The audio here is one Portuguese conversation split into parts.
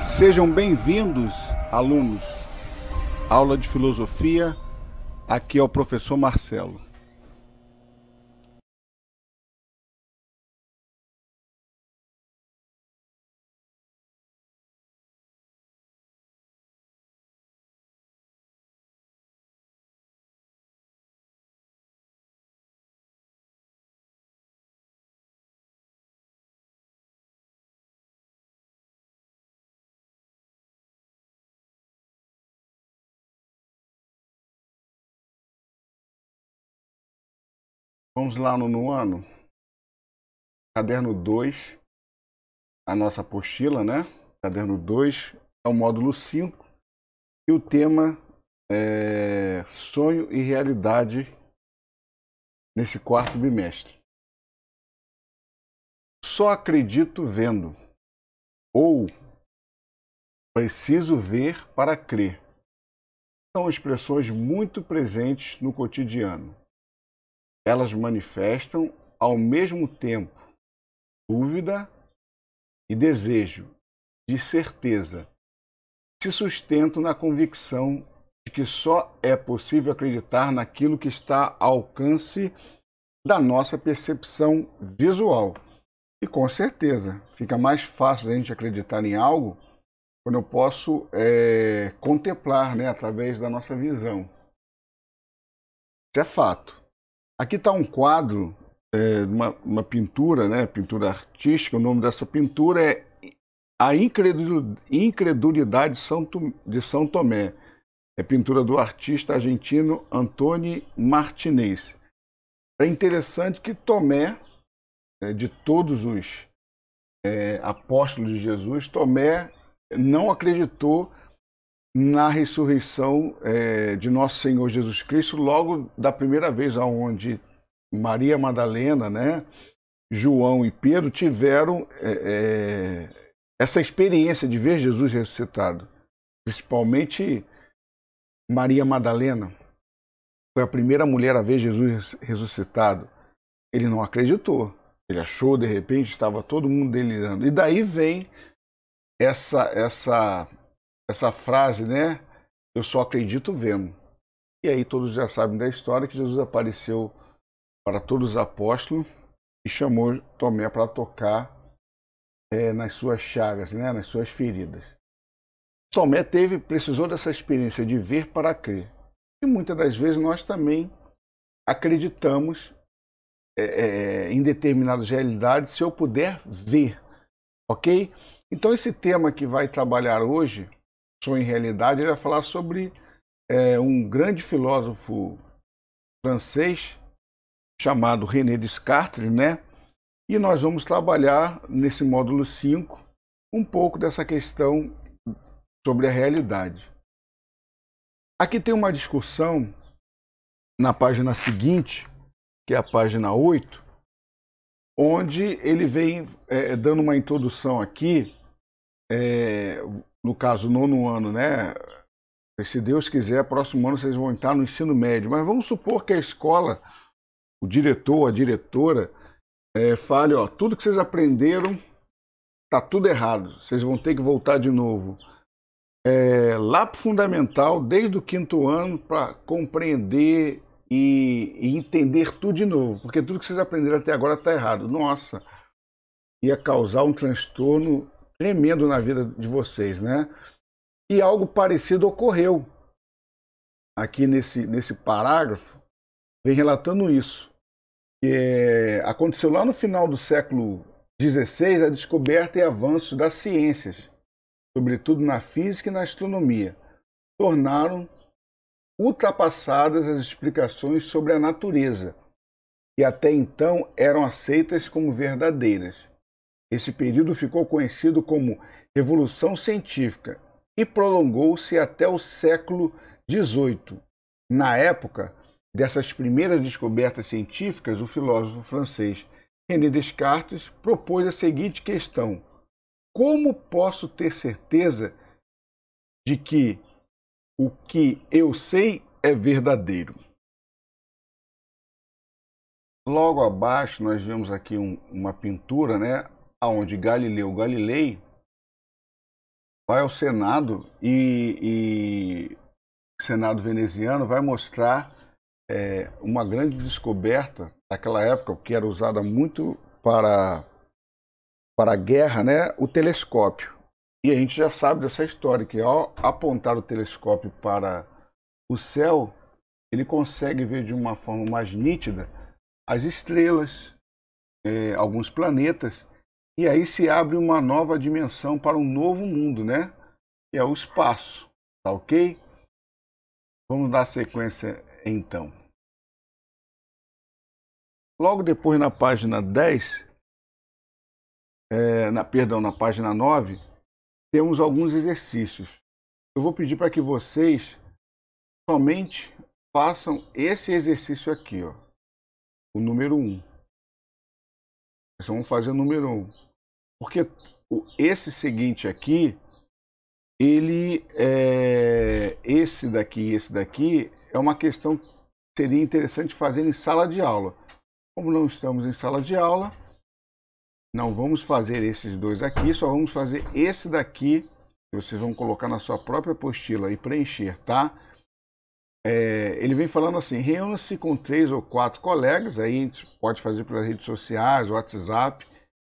Sejam bem-vindos, alunos. Aula de filosofia. Aqui é o professor Marcelo. Vamos lá no ano, Caderno 2, a nossa apostila, né? Caderno 2 é o módulo 5 e o tema é sonho e realidade nesse quarto bimestre. Só acredito vendo ou preciso ver para crer. São expressões muito presentes no cotidiano elas manifestam ao mesmo tempo dúvida e desejo de certeza. Se sustentam na convicção de que só é possível acreditar naquilo que está ao alcance da nossa percepção visual. E com certeza fica mais fácil a gente acreditar em algo quando eu posso é, contemplar né, através da nossa visão. Isso é fato. Aqui está um quadro, é, uma, uma, pintura, né? pintura artística. O nome dessa pintura é A Incredulidade de São Tomé. É pintura do artista argentino Antônio Martinez. É interessante que Tomé, é, de todos os é, apóstolos de Jesus, Tomé não acreditou na ressurreição é, de nosso Senhor Jesus Cristo, logo da primeira vez aonde Maria Madalena, né, João e Pedro tiveram é, é, essa experiência de ver Jesus ressuscitado, principalmente Maria Madalena foi a primeira mulher a ver Jesus ressuscitado. Ele não acreditou. Ele achou de repente estava todo mundo delirando. E daí vem essa essa essa frase, né? Eu só acredito vendo. E aí todos já sabem da história que Jesus apareceu para todos os apóstolos e chamou Tomé para tocar é, nas suas chagas, né? nas suas feridas. Tomé teve, precisou dessa experiência de ver para crer. E muitas das vezes nós também acreditamos é, é, em determinadas realidades se eu puder ver, ok? Então esse tema que vai trabalhar hoje sou em realidade, ele vai falar sobre é, um grande filósofo francês chamado René Descartes, né? E nós vamos trabalhar nesse módulo 5 um pouco dessa questão sobre a realidade. Aqui tem uma discussão na página seguinte, que é a página 8, onde ele vem é, dando uma introdução aqui. É, no caso, nono ano, né? Se Deus quiser, próximo ano vocês vão entrar no ensino médio. Mas vamos supor que a escola, o diretor, a diretora, é, fale, ó, tudo que vocês aprenderam tá tudo errado. Vocês vão ter que voltar de novo. É, lá para fundamental, desde o quinto ano, para compreender e, e, entender tudo de novo. Porque tudo que vocês aprenderam até agora está errado. Nossa, ia causar um transtorno tremendo na vida de vocês, né? E algo parecido ocorreu aqui nesse, nesse parágrafo, vem relatando isso. É, aconteceu lá no final do século XVI a descoberta e avanço das ciências, sobretudo na física e na astronomia, tornaram ultrapassadas as explicações sobre a natureza, que até então eram aceitas como verdadeiras. Esse período ficou conhecido como Revolução Científica e prolongou-se até o século XVIII. Na época dessas primeiras descobertas científicas, o filósofo francês René Descartes propôs a seguinte questão: Como posso ter certeza de que o que eu sei é verdadeiro? Logo abaixo nós vemos aqui um, uma pintura, né? aonde Galileu Galilei vai ao Senado e, e Senado veneziano vai mostrar é, uma grande descoberta daquela época que era usada muito para para a guerra, né? O telescópio. E a gente já sabe dessa história que ao apontar o telescópio para o céu, ele consegue ver de uma forma mais nítida as estrelas, é, alguns planetas e aí se abre uma nova dimensão para um novo mundo, né? Que é o espaço, tá ok? Vamos dar sequência então. Logo depois, na página 10, é, na, perdão, na página 9, temos alguns exercícios. Eu vou pedir para que vocês somente façam esse exercício aqui, ó, o número 1. Nós vamos fazer o número um. Porque esse seguinte aqui, ele é, esse daqui e esse daqui é uma questão que seria interessante fazer em sala de aula. Como não estamos em sala de aula, não vamos fazer esses dois aqui, só vamos fazer esse daqui, que vocês vão colocar na sua própria apostila e preencher, tá? é, ele vem falando assim: reúna-se com três ou quatro colegas, aí a gente pode fazer pelas redes sociais, WhatsApp,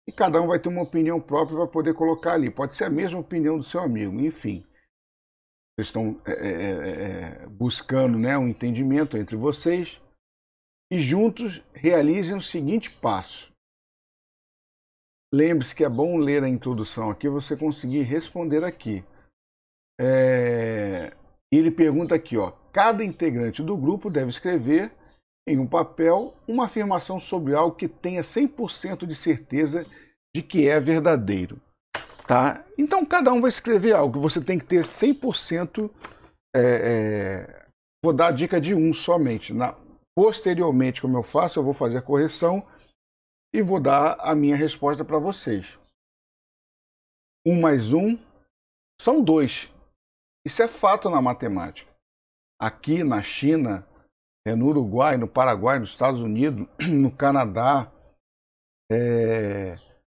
e cada um vai ter uma opinião própria e vai poder colocar ali. Pode ser a mesma opinião do seu amigo, enfim. Vocês estão é, é, é, é buscando né, um entendimento entre vocês e juntos realizem o seguinte passo. Lembre-se que é bom ler a introdução aqui, você conseguir responder aqui. É, ele pergunta aqui, ó, Cada integrante do grupo deve escrever em um papel uma afirmação sobre algo que tenha 100% de certeza de que é verdadeiro. Tá? Então cada um vai escrever algo, você tem que ter 100%. É, é... Vou dar a dica de um somente. Na... Posteriormente, como eu faço, eu vou fazer a correção e vou dar a minha resposta para vocês. Um mais um são dois. Isso é fato na matemática aqui na China, é, no Uruguai, no Paraguai, nos Estados Unidos, no Canadá, é,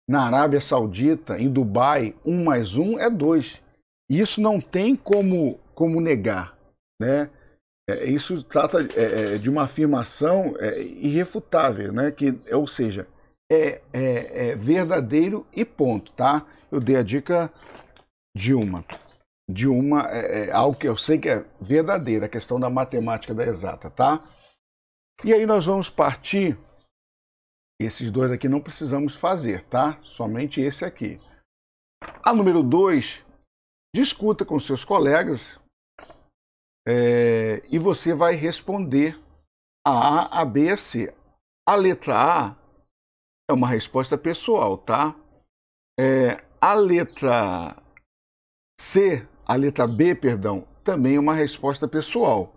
na Arábia Saudita, em Dubai, um mais um é dois. isso não tem como, como negar. Né? É, isso trata é, é, de uma afirmação é, irrefutável, né? que, ou seja, é, é verdadeiro e ponto. Tá? Eu dei a dica de uma de uma é, é, algo que eu sei que é verdadeira, a questão da matemática da exata, tá? E aí nós vamos partir esses dois aqui não precisamos fazer, tá? Somente esse aqui. A número 2, discuta com seus colegas é, e você vai responder a A, a B, a C. A letra A é uma resposta pessoal, tá? É, a letra C a letra B, perdão, também é uma resposta pessoal.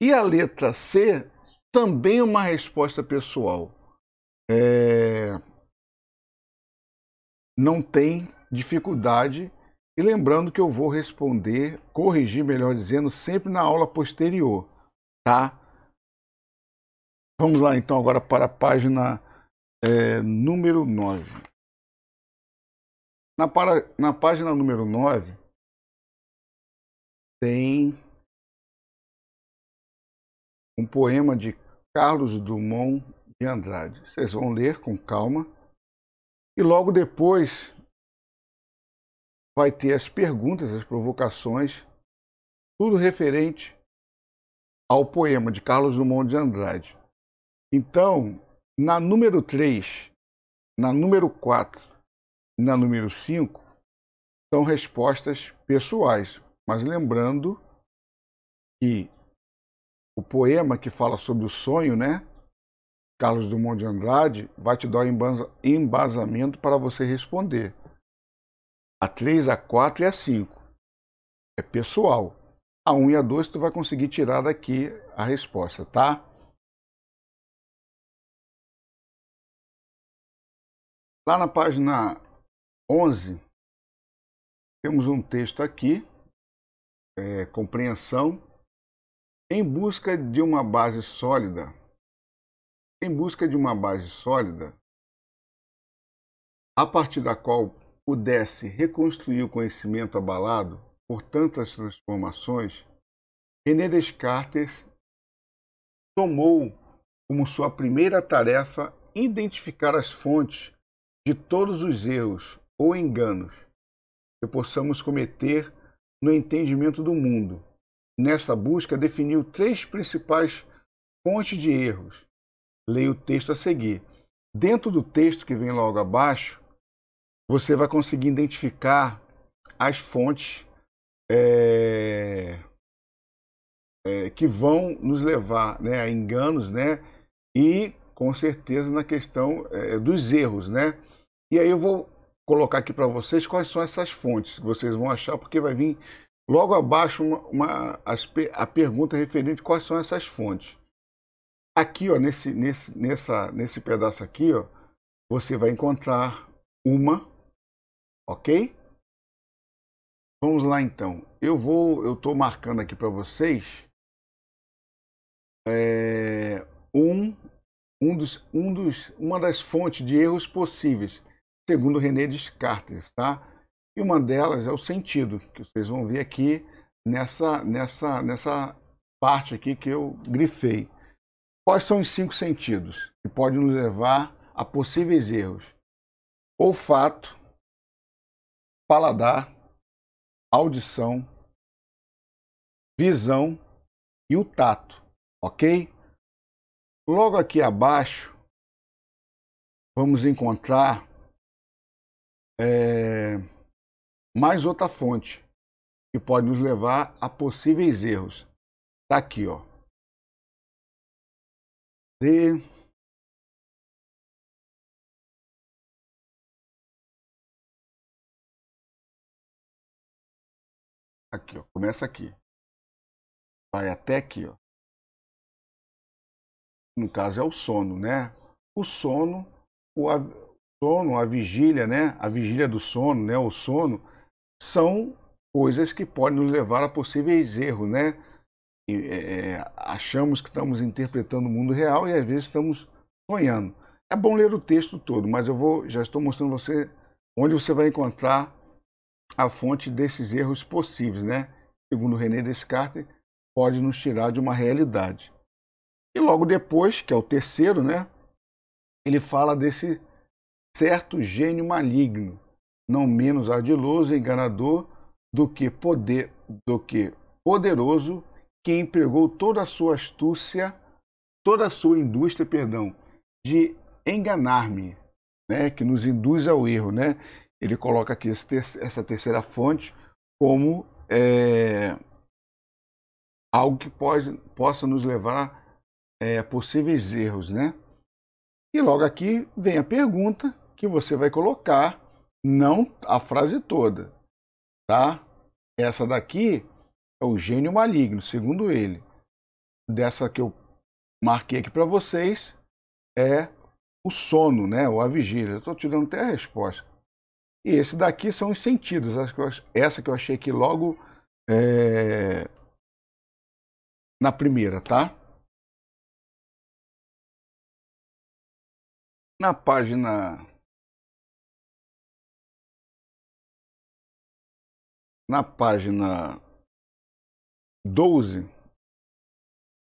E a letra C também é uma resposta pessoal. É... Não tem dificuldade. E lembrando que eu vou responder, corrigir, melhor dizendo, sempre na aula posterior, tá? Vamos lá então agora para a página é, número 9. Na, para, na página número 9, tem um poema de Carlos Dumont de Andrade. Vocês vão ler com calma. E logo depois vai ter as perguntas, as provocações, tudo referente ao poema de Carlos Dumont de Andrade. Então, na número 3, na número 4 e na número 5, são respostas pessoais. Mas lembrando que o poema que fala sobre o sonho, né? Carlos Dumont de Andrade vai te dar embasamento para você responder. A 3, a 4 e a 5. É pessoal. A 1 e a 2 tu vai conseguir tirar daqui a resposta, tá? Lá na página 11, temos um texto aqui é, compreensão em busca de uma base sólida. Em busca de uma base sólida, a partir da qual pudesse reconstruir o conhecimento abalado por tantas transformações, René Descartes tomou como sua primeira tarefa identificar as fontes de todos os erros ou enganos que possamos cometer no entendimento do mundo. Nessa busca, definiu três principais fontes de erros. Leia o texto a seguir. Dentro do texto que vem logo abaixo, você vai conseguir identificar as fontes é, é, que vão nos levar né, a enganos, né? E com certeza na questão é, dos erros, né? E aí eu vou colocar aqui para vocês quais são essas fontes que vocês vão achar, porque vai vir logo abaixo uma, uma as, a pergunta referente a quais são essas fontes. Aqui, ó, nesse, nesse, nessa, nesse pedaço aqui, ó, você vai encontrar uma, ok? Vamos lá então. Eu vou, eu estou marcando aqui para vocês é, um, um dos, um dos, uma das fontes de erros possíveis segundo René Descartes, tá? E uma delas é o sentido, que vocês vão ver aqui nessa, nessa, nessa parte aqui que eu grifei. Quais são os cinco sentidos que podem nos levar a possíveis erros? Olfato, paladar, audição, visão e o tato, ok? Logo aqui abaixo, vamos encontrar é, mais outra fonte que pode nos levar a possíveis erros. Está aqui, ó. de Aqui, ó. Começa aqui. Vai até aqui, ó. No caso é o sono, né? O sono, o, sono, a vigília, né? A vigília do sono, né? O sono são coisas que podem nos levar a possíveis erros, né? E, é, é, achamos que estamos interpretando o mundo real e às vezes estamos sonhando. É bom ler o texto todo, mas eu vou já estou mostrando você onde você vai encontrar a fonte desses erros possíveis, né? Segundo René Descartes, pode nos tirar de uma realidade. E logo depois, que é o terceiro, né? Ele fala desse certo gênio maligno, não menos ardiloso e enganador do que, poder, do que poderoso, que empregou toda a sua astúcia, toda a sua indústria, perdão, de enganar-me, né, que nos induz ao erro, né? Ele coloca aqui ter essa terceira fonte como é, algo que pode, possa nos levar é, a é, possíveis erros, né? E logo aqui vem a pergunta que você vai colocar, não a frase toda, tá? Essa daqui é o gênio maligno, segundo ele. Dessa que eu marquei aqui para vocês é o sono, né? Ou a vigília. Eu estou tirando até a resposta. E esse daqui são os sentidos. Essa que eu achei que logo é... na primeira, tá? Na página na página 12,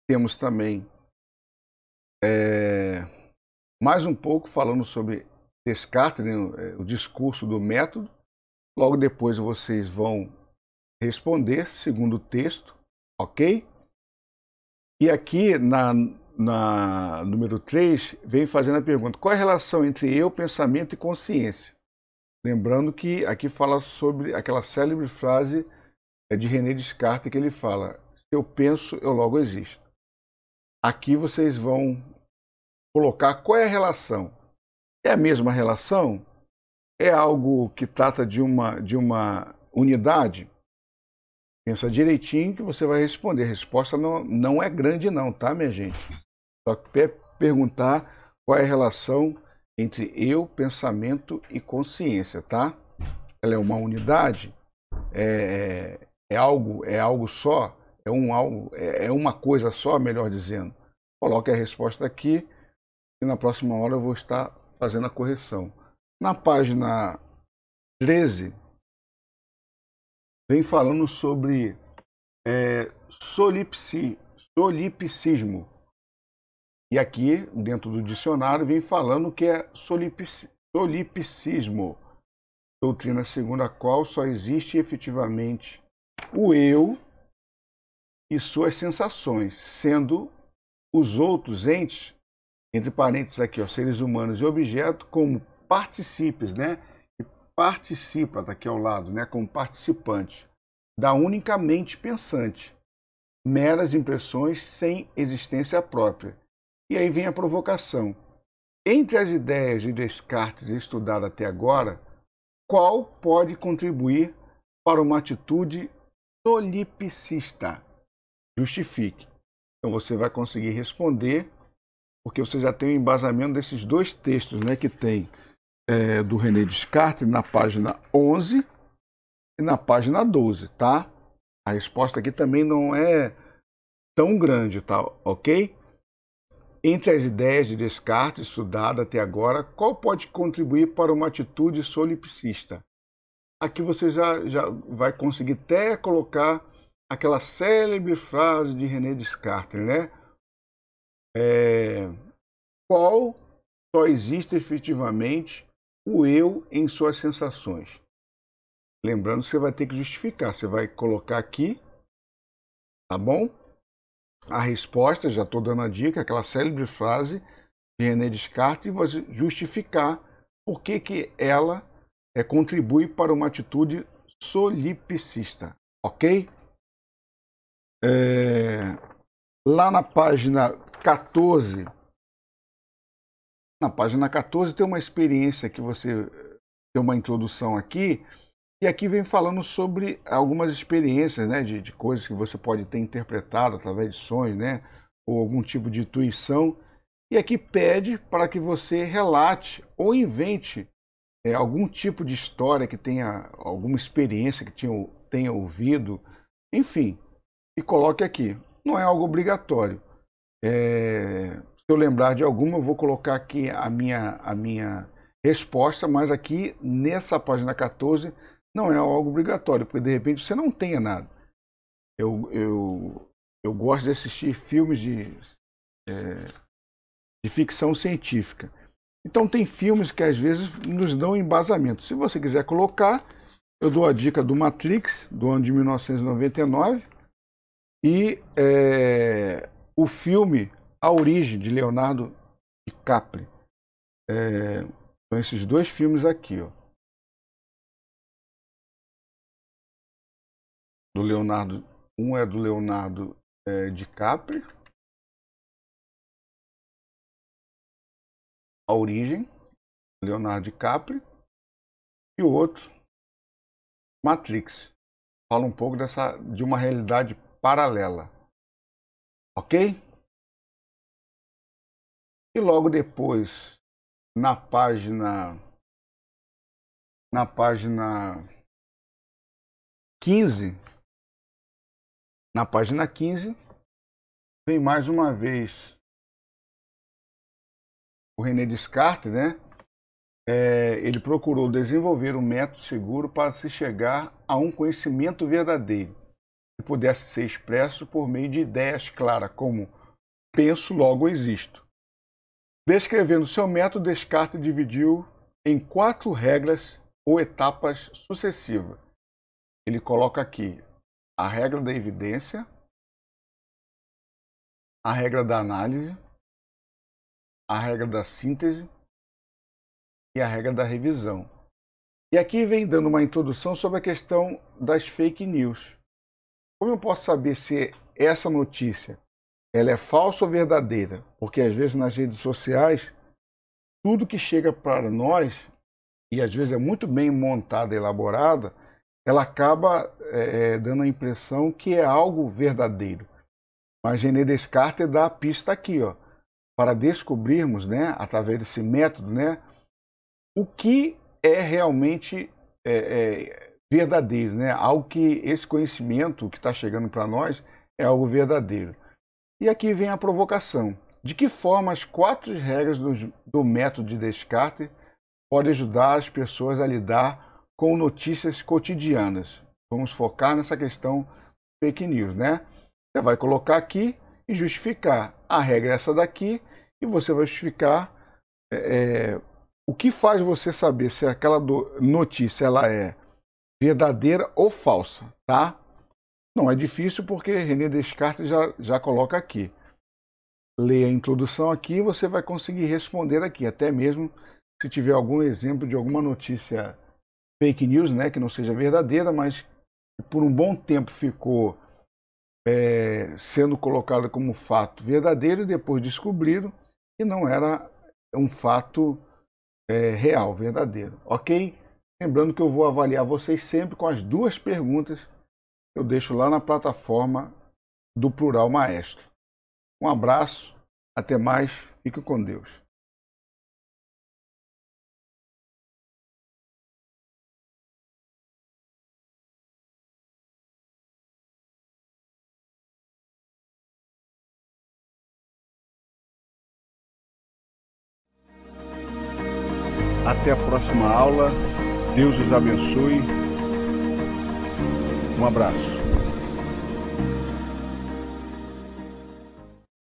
temos também é, mais um pouco falando sobre Descartes, né, é, o discurso do método. Logo depois vocês vão responder segundo o texto, ok? E aqui na, na número 3, vem fazendo a pergunta: qual é a relação entre eu, pensamento e consciência? Lembrando que aqui fala sobre aquela célebre frase é, de René Descartes que ele fala: Se eu penso, eu logo existo. Aqui vocês vão colocar qual é a relação. É a mesma relação? É algo que trata de uma, de uma unidade? Pensa direitinho que você vai responder. A resposta não, não é grande, não, tá, minha gente? Só que perguntar qual é a relação entre eu, pensamento e consciência, tá? Ela é uma unidade, é, é, é algo, é algo só, é um algo, é, é uma coisa só, melhor dizendo. Coloque a resposta aqui e na próxima hora eu vou estar fazendo a correção. Na página 13 vem falando sobre é, solipsi, solipsismo e aqui, dentro do dicionário, vem falando que é solipsismo, doutrina segundo a qual só existe efetivamente o eu e suas sensações, sendo os outros entes, entre parênteses aqui, ó, seres humanos e objeto, como participes, né? E participa, daqui tá ao lado, né? Como participante da unicamente pensante, meras impressões sem existência própria e aí vem a provocação. Entre as ideias de Descartes estudadas até agora, qual pode contribuir para uma atitude solipsista? Justifique. Então você vai conseguir responder, porque você já tem o embasamento desses dois textos né, que tem é, do René Descartes na página 11 e na página 12, tá? A resposta aqui também não é tão grande, tá? Ok? Entre as ideias de Descartes estudada até agora, qual pode contribuir para uma atitude solipsista? Aqui você já, já vai conseguir até colocar aquela célebre frase de René Descartes, né? É, qual só existe efetivamente o eu em suas sensações? Lembrando, você vai ter que justificar, você vai colocar aqui, tá bom? a resposta, já estou dando a dica, aquela célebre frase de René Descartes, e você justificar por que, que ela é, contribui para uma atitude solipsista, ok? É, lá na página 14, na página 14 tem uma experiência que você eh, tem uma introdução aqui, e aqui vem falando sobre algumas experiências, né, de, de, coisas que você pode ter interpretado através de sonhos, né, ou algum tipo de intuição. E aqui pede para que você relate ou invente é, algum tipo de história que tenha alguma experiência que tinha, tenha ouvido, enfim, e coloque aqui. Não é algo obrigatório. É, se eu lembrar de alguma, eu vou colocar aqui a minha, a minha resposta, mas aqui nessa página 14 não é algo obrigatório, porque de repente você não tenha nada. Eu, eu, eu gosto de assistir filmes de, é, de ficção científica. Então tem filmes que às vezes nos dão embasamento. Se você quiser colocar, eu dou a dica do Matrix, do ano de 1999, e é, o filme A Origem, de Leonardo DiCaprio. É, são esses dois filmes aqui, ó. do Leonardo. Um é do Leonardo é, DiCaprio. A Origem, Leonardo DiCaprio. E o outro, Matrix. Fala um pouco dessa, de uma realidade paralela. Ok? E logo depois, na página. Na página 15, na página 15, vem mais uma vez o René Descartes, né? É, ele procurou desenvolver um método seguro para se chegar a um conhecimento verdadeiro que pudesse ser expresso por meio de ideias claras, como penso, logo existo. Descrevendo seu método, Descartes dividiu em quatro regras ou etapas sucessivas. Ele coloca aqui a regra da evidência, a regra da análise, a regra da síntese e a regra da revisão. E aqui vem dando uma introdução sobre a questão das fake news. Como eu posso saber se essa notícia ela é falsa ou verdadeira? Porque às vezes nas redes sociais tudo que chega para nós e às vezes é muito bem montada, elaborada, ela acaba é, é, dando a impressão que é algo verdadeiro. Mas René Descartes dá a pista aqui, ó, para descobrirmos, né, através desse método, né, o que é realmente é, é, verdadeiro, né, algo que esse conhecimento que está chegando para nós é algo verdadeiro. E aqui vem a provocação. De que forma as quatro regras do, do método de Descartes podem ajudar as pessoas a lidar com notícias cotidianas. Vamos focar nessa questão fake news, né? Você vai colocar aqui e justificar. A regra é essa daqui e você vai justificar é, é o que faz você saber se aquela notícia ela é verdadeira ou falsa, tá? Não é difícil porque René Descartes já, já coloca aqui. Leia a introdução aqui e você vai conseguir responder aqui, até mesmo se tiver algum exemplo de alguma notícia fake news, né, que não seja verdadeira, mas por um bom tempo ficou é, sendo colocada como fato verdadeiro e depois descobriram que não era um fato é, real, verdadeiro. Ok? Lembrando que eu vou avaliar vocês sempre com as duas perguntas que eu deixo lá na plataforma do Plural Maestro. Um abraço, até mais, fique com Deus. Até a próxima aula. Deus os abençoe. Um abraço.